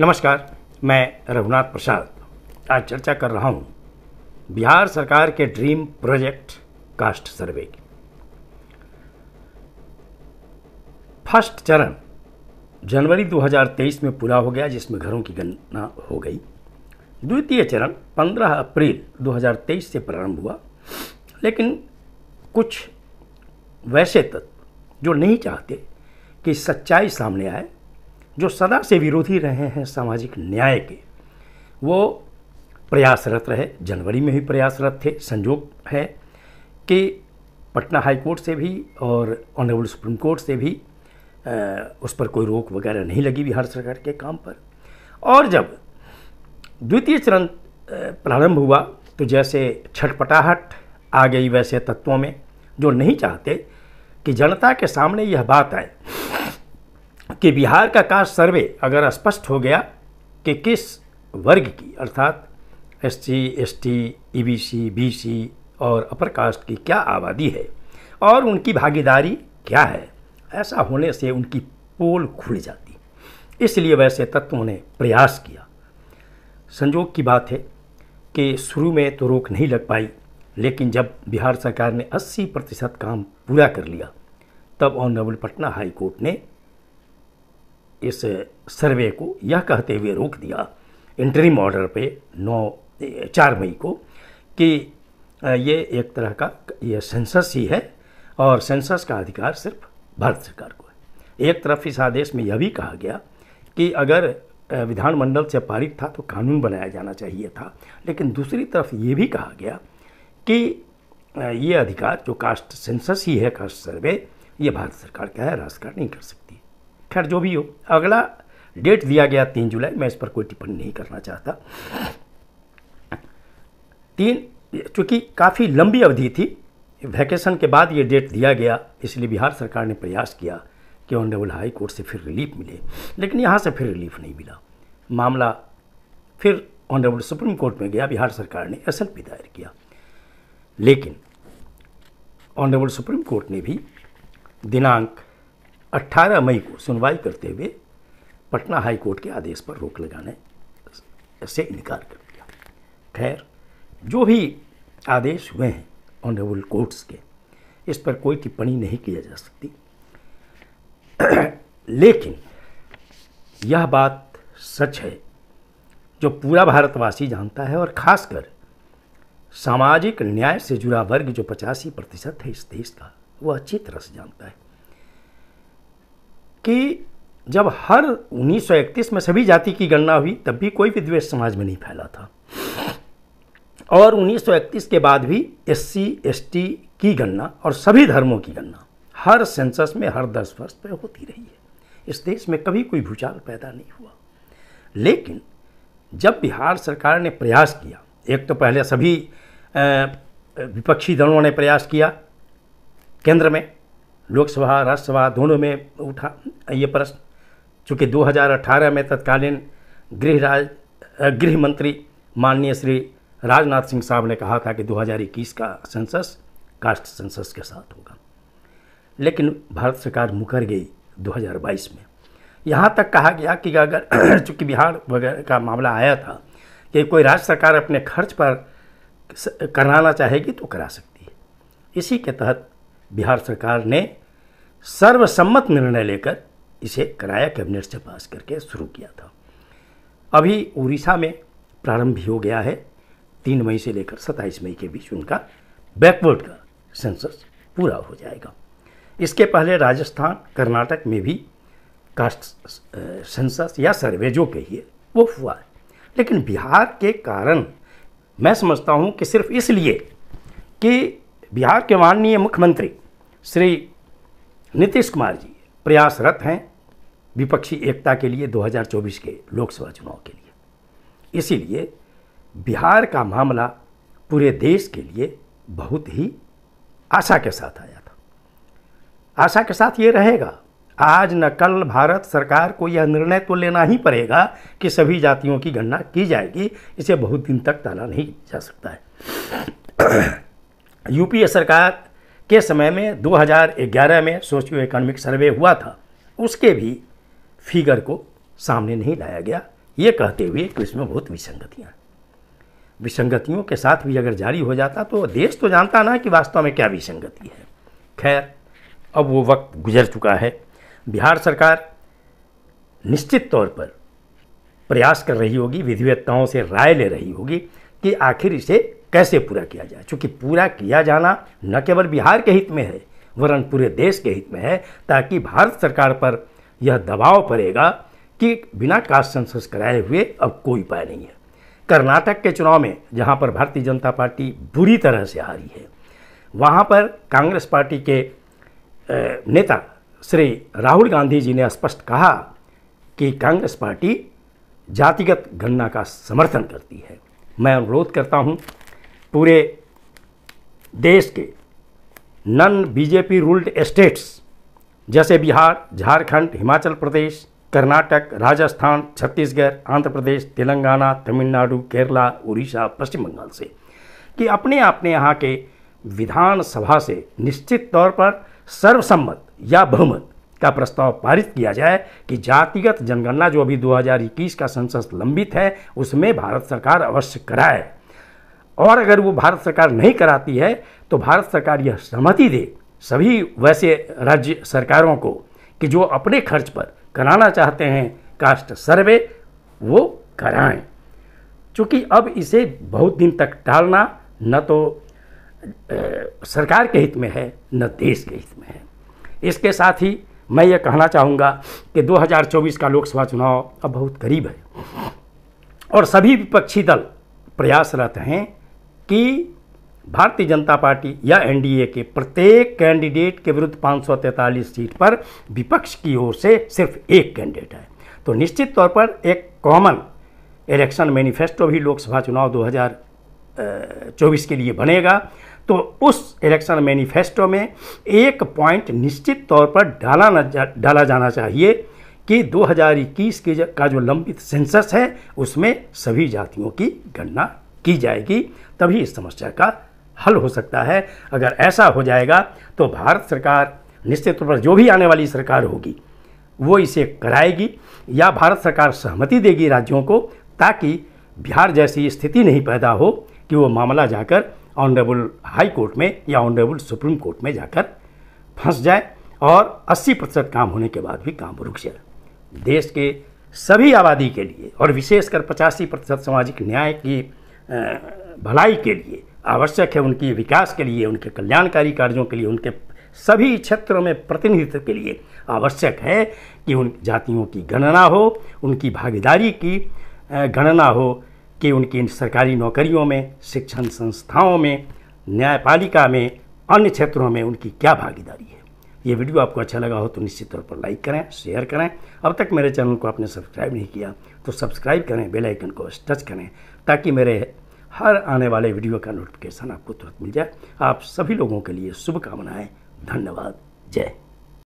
नमस्कार मैं रघुनाथ प्रसाद आज चर्चा कर रहा हूँ बिहार सरकार के ड्रीम प्रोजेक्ट कास्ट सर्वे की फर्स्ट चरण जनवरी 2023 में पूरा हो गया जिसमें घरों की गणना हो गई द्वितीय चरण 15 अप्रैल 2023 से प्रारंभ हुआ लेकिन कुछ वैसे तत्व जो नहीं चाहते कि सच्चाई सामने आए जो सदा से विरोधी रहे हैं सामाजिक न्याय के वो प्रयासरत रहे जनवरी में भी प्रयासरत थे संजोग है कि पटना हाई कोर्ट से भी और ऑनरेबल सुप्रीम कोर्ट से भी आ, उस पर कोई रोक वगैरह नहीं लगी बिहार सरकार के काम पर और जब द्वितीय चरण प्रारंभ हुआ तो जैसे छटपटाहट आ गई वैसे तत्वों में जो नहीं चाहते कि जनता के सामने यह बात आए कि बिहार का कास्ट सर्वे अगर स्पष्ट हो गया कि किस वर्ग की अर्थात S C S T E B C B C और अपर कास्ट की क्या आबादी है और उनकी भागीदारी क्या है ऐसा होने से उनकी पोल खुल जाती इसलिए वैसे तत्वों ने प्रयास किया संजोग की बात है कि शुरू में तो रोक नहीं लग पाई लेकिन जब बिहार सरकार ने 80 प्रतिशत काम पूरा कर लिया तब ऑनरेबल पटना हाई कोर्ट ने इस सर्वे को यह कहते हुए रोक दिया इंटरिम ऑर्डर पे नौ चार मई को कि ये एक तरह का ये सेंसस ही है और सेंसस का अधिकार सिर्फ भारत सरकार को है एक तरफ इस आदेश में यह भी कहा गया कि अगर विधानमंडल से पारित था तो कानून बनाया जाना चाहिए था लेकिन दूसरी तरफ ये भी कहा गया कि ये अधिकार जो कास्ट सेंसस ही है कास्ट सर्वे ये भारत सरकार का है राज्य सरकार नहीं कर सकती खैर जो भी हो अगला डेट दिया गया तीन जुलाई मैं इस पर कोई टिप्पणी नहीं करना चाहता तीन चूंकि काफ़ी लंबी अवधि थी वैकेशन के बाद ये डेट दिया गया इसलिए बिहार सरकार ने प्रयास किया कि ऑनरेबल हाई कोर्ट से फिर रिलीफ मिले लेकिन यहाँ से फिर रिलीफ नहीं मिला मामला फिर ऑनरेबल सुप्रीम कोर्ट में गया बिहार सरकार ने एस दायर किया लेकिन ऑनरेबल सुप्रीम कोर्ट ने भी दिनांक 18 मई को सुनवाई करते हुए पटना हाई कोर्ट के आदेश पर रोक लगाने से इनकार कर दिया खैर जो भी आदेश हुए हैं ऑनरेबल कोर्ट्स के इस पर कोई टिप्पणी नहीं किया जा सकती लेकिन यह बात सच है जो पूरा भारतवासी जानता है और खासकर सामाजिक न्याय से जुड़ा वर्ग जो पचासी प्रतिशत है इस देश का वह अच्छी तरह से जानता है कि जब हर 1931 में सभी जाति की गणना हुई तब भी कोई द्वेष समाज में नहीं फैला था और 1931 के बाद भी एस सी की गणना और सभी धर्मों की गणना हर सेंसस में हर दस वर्ष पर होती रही है इस देश में कभी कोई भूचाल पैदा नहीं हुआ लेकिन जब बिहार सरकार ने प्रयास किया एक तो पहले सभी विपक्षी दलों ने प्रयास किया केंद्र में लोकसभा राज्यसभा दोनों में उठा ये प्रश्न चूँकि 2018 में तत्कालीन गृह राज गृह मंत्री माननीय श्री राजनाथ सिंह साहब ने कहा था कि 2021 का सेंसस कास्ट सेंसस के साथ होगा लेकिन भारत सरकार मुकर गई 2022 में यहाँ तक कहा गया कि अगर चूँकि बिहार वगैरह का मामला आया था कि कोई राज्य सरकार अपने खर्च पर कराना चाहेगी तो करा सकती है इसी के तहत बिहार सरकार ने सर्वसम्मत निर्णय लेकर इसे कराया कैबिनेट से पास करके शुरू किया था अभी उड़ीसा में प्रारंभ हो गया है तीन मई से लेकर सत्ताईस मई के बीच उनका बैकवर्ड का सेंसस पूरा हो जाएगा इसके पहले राजस्थान कर्नाटक में भी कास्ट सेंसस या सर्वे जो कहिए वो हुआ है लेकिन बिहार के कारण मैं समझता हूँ कि सिर्फ इसलिए कि बिहार के माननीय मुख्यमंत्री श्री नीतीश कुमार जी प्रयासरत हैं विपक्षी एकता के लिए 2024 के लोकसभा चुनाव के लिए इसीलिए बिहार का मामला पूरे देश के लिए बहुत ही आशा के साथ आया था आशा के साथ ये रहेगा आज न कल भारत सरकार को यह निर्णय तो लेना ही पड़ेगा कि सभी जातियों की गणना की जाएगी इसे बहुत दिन तक टाला नहीं जा सकता है यूपीए सरकार के समय में 2011 में सोशियो इकोनॉमिक सर्वे हुआ था उसके भी फिगर को सामने नहीं लाया गया ये कहते हुए कि इसमें बहुत विसंगतियाँ विसंगतियों के साथ भी अगर जारी हो जाता तो देश तो जानता ना कि वास्तव में क्या विसंगति है खैर अब वो वक्त गुजर चुका है बिहार सरकार निश्चित तौर पर प्रयास कर रही होगी विधिवेत्ताओं से राय ले रही होगी कि आखिर इसे कैसे पूरा किया जाए चूँकि पूरा किया जाना न केवल बिहार के हित में है वरन पूरे देश के हित में है ताकि भारत सरकार पर यह दबाव पड़ेगा कि बिना कास्ट सेंसस कराए हुए अब कोई उपाय नहीं है कर्नाटक के चुनाव में जहाँ पर भारतीय जनता पार्टी बुरी तरह से हारी है वहाँ पर कांग्रेस पार्टी के नेता श्री राहुल गांधी जी ने स्पष्ट कहा कि कांग्रेस पार्टी जातिगत गणना का समर्थन करती है मैं अनुरोध करता हूँ पूरे देश के नन बीजेपी रूल्ड स्टेट्स जैसे बिहार झारखंड हिमाचल प्रदेश कर्नाटक राजस्थान छत्तीसगढ़ आंध्र प्रदेश तेलंगाना तमिलनाडु केरला उड़ीसा पश्चिम बंगाल से कि अपने अपने यहाँ के विधानसभा से निश्चित तौर पर सर्वसम्मत या बहुमत का प्रस्ताव पारित किया जाए कि जातिगत जनगणना जो अभी 2021 का संसद लंबित है उसमें भारत सरकार अवश्य कराए और अगर वो भारत सरकार नहीं कराती है तो भारत सरकार यह सहमति दे सभी वैसे राज्य सरकारों को कि जो अपने खर्च पर कराना चाहते हैं कास्ट सर्वे वो कराएं क्योंकि अब इसे बहुत दिन तक टालना न तो सरकार के हित में है न देश के हित में है इसके साथ ही मैं ये कहना चाहूँगा कि 2024 का लोकसभा चुनाव अब बहुत करीब है और सभी विपक्षी दल प्रयासरत हैं कि भारतीय जनता पार्टी या एनडीए के प्रत्येक कैंडिडेट के विरुद्ध पाँच सीट पर विपक्ष की ओर से सिर्फ एक कैंडिडेट है तो निश्चित तौर पर एक कॉमन इलेक्शन मैनिफेस्टो भी लोकसभा चुनाव 2024 के लिए बनेगा तो उस इलेक्शन मैनिफेस्टो में एक पॉइंट निश्चित तौर पर डाला न जा, डाला जाना चाहिए कि 2021 के का जो लंबित सेंसस है उसमें सभी जातियों की गणना की जाएगी तभी इस समस्या का हल हो सकता है अगर ऐसा हो जाएगा तो भारत सरकार निश्चित तौर पर जो भी आने वाली सरकार होगी वो इसे कराएगी या भारत सरकार सहमति देगी राज्यों को ताकि बिहार जैसी स्थिति नहीं पैदा हो कि वो मामला जाकर ऑनरेबल हाई कोर्ट में या ऑनरेबल सुप्रीम कोर्ट में जाकर फंस जाए और 80 प्रतिशत काम होने के बाद भी काम रुक जाए देश के सभी आबादी के लिए और विशेषकर पचासी प्रतिशत सामाजिक न्याय की भलाई के लिए आवश्यक है उनकी विकास के लिए उनके कल्याणकारी कार्यों के लिए उनके सभी क्षेत्रों में प्रतिनिधित्व के लिए आवश्यक है कि उन जातियों की गणना हो उनकी भागीदारी की गणना हो कि उनकी इन सरकारी नौकरियों में शिक्षण संस्थाओं में न्यायपालिका में अन्य क्षेत्रों में उनकी क्या भागीदारी है ये वीडियो आपको अच्छा लगा हो तो निश्चित तौर पर लाइक करें शेयर करें अब तक मेरे चैनल को आपने सब्सक्राइब नहीं किया तो सब्सक्राइब करें बेल आइकन को टच करें ताकि मेरे हर आने वाले वीडियो का नोटिफिकेशन आपको तुरंत मिल जाए आप सभी लोगों के लिए शुभकामनाएँ धन्यवाद जय